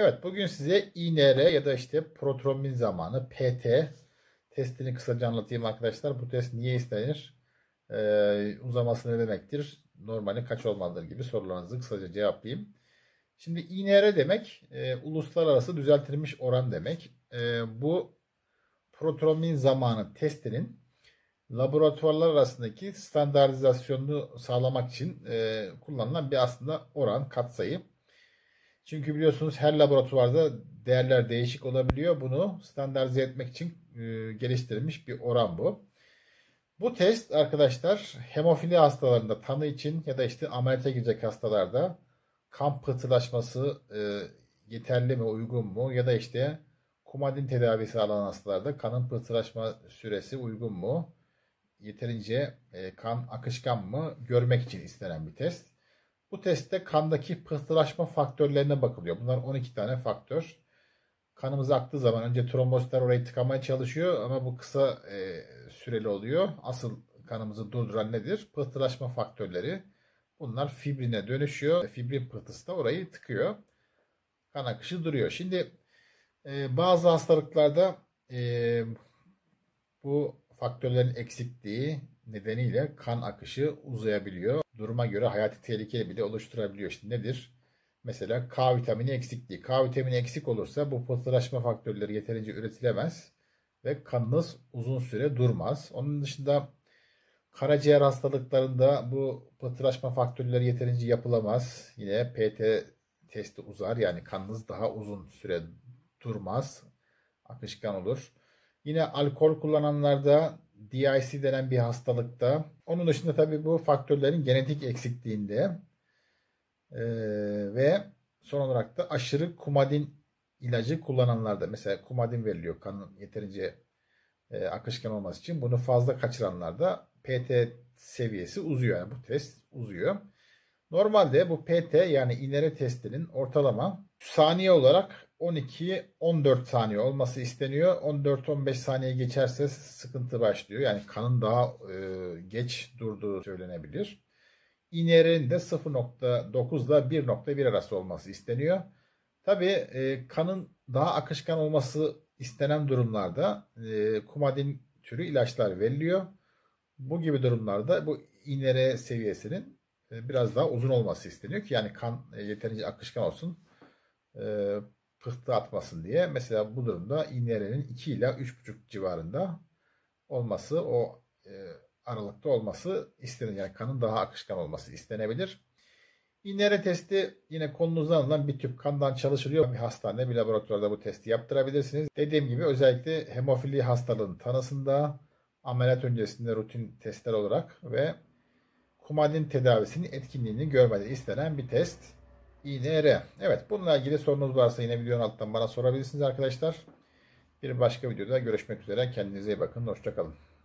Evet bugün size INR ya da işte protrombin zamanı PT testini kısaca anlatayım arkadaşlar. Bu test niye istenir? Ee, uzaması ne demektir? Normali kaç olmalıdır gibi sorularınızı kısaca cevaplayayım. Şimdi INR demek e, uluslararası düzeltilmiş oran demek. E, bu protrombin zamanı testinin laboratuvarlar arasındaki standartizasyonu sağlamak için e, kullanılan bir aslında oran katsayı. Çünkü biliyorsunuz her laboratuvarda değerler değişik olabiliyor. Bunu standartize etmek için e, geliştirilmiş bir oran bu. Bu test arkadaşlar hemofili hastalarında tanı için ya da işte ameliyata girecek hastalarda kan pıhtılaşması e, yeterli mi, uygun mu? Ya da işte kumadin tedavisi alan hastalarda kanın pıhtılaşma süresi uygun mu? Yeterince e, kan akışkan mı? Görmek için istenen bir test. Bu testte kandaki pıhtılaşma faktörlerine bakılıyor. Bunlar 12 tane faktör. Kanımız aktığı zaman önce trombositler orayı tıkamaya çalışıyor ama bu kısa e, süreli oluyor. Asıl kanımızı durduran nedir? Pıhtılaşma faktörleri. Bunlar fibrine dönüşüyor. Fibrin pıhtısı da orayı tıkıyor. Kan akışı duruyor. Şimdi e, bazı hastalıklarda e, bu faktörlerin eksikliği nedeniyle kan akışı uzayabiliyor duruma göre hayati tehlike bile oluşturabiliyor. Şimdi nedir? Mesela K vitamini eksikliği. K vitamini eksik olursa bu pıhtılaşma faktörleri yeterince üretilemez ve kanınız uzun süre durmaz. Onun dışında karaciğer hastalıklarında bu pıhtılaşma faktörleri yeterince yapılamaz. Yine PT testi uzar yani kanınız daha uzun süre durmaz. Akışkan olur. Yine alkol kullananlarda DIC denen bir hastalıkta. Onun dışında tabii bu faktörlerin genetik eksikliğinde e, ve son olarak da aşırı kumadin ilacı kullananlarda mesela kumadin veriliyor kanın yeterince e, akışkan olması için. Bunu fazla kaçıranlarda PT seviyesi uzuyor. Yani bu test uzuyor. Normalde bu PT yani inere testinin ortalama saniye olarak 12-14 saniye olması isteniyor. 14-15 saniye geçerse sıkıntı başlıyor. Yani kanın daha e, geç durduğu söylenebilir. İnerin de 0.9 ile 1.1 arası olması isteniyor. Tabi e, kanın daha akışkan olması istenen durumlarda e, kumadin türü ilaçlar veriliyor. Bu gibi durumlarda bu inere seviyesinin e, biraz daha uzun olması isteniyor ki yani kan e, yeterince akışkan olsun e, pıhtı atmasın diye. Mesela bu durumda iğnelerinin 2 ile 3,5 civarında olması o aralıkta olması istenir. Yani kanın daha akışkan olması istenebilir. İNR testi yine konunuzdan alınan bir tüp kandan çalışılıyor. Bir hastane, bir laboratuvarda bu testi yaptırabilirsiniz. Dediğim gibi özellikle hemofili hastalığın tanısında, ameliyat öncesinde rutin testler olarak ve kumadin tedavisinin etkinliğini görmeden istenen bir test. INR. Evet bununla ilgili sorunuz varsa yine videonun alttan bana sorabilirsiniz arkadaşlar. Bir başka videoda görüşmek üzere. Kendinize iyi bakın. Hoşçakalın.